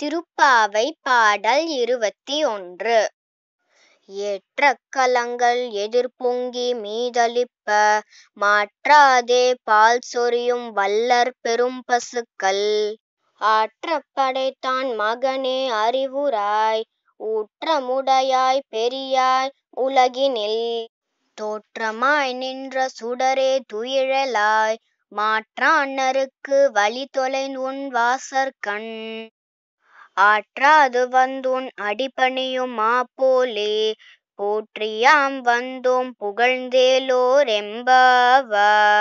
திருப்பாவை பாடல் இருபத்தி ஒன்று ஏற்ற கலங்கள் எதிர்பொங்கி மீதளிப்ப மாற்றாதே பால் சொரியும் வல்லர் பெரும் பசுக்கள் ஆற்றப்படைத்தான் மகனே அறிவுராய் ஊற்றமுடையாய் பெரியாய் உலகினில் தோற்றமாய் நின்ற சுடரே துயிழலாய் மாற்றான்னருக்கு வழி தொலைந்து உன் வாசற்கண் ஆற்றாது வந்துன் அடிபணியுமா போலே போற்றியாம் வந்தோம் புகழ்ந்தேலோர் எம்பாவாய்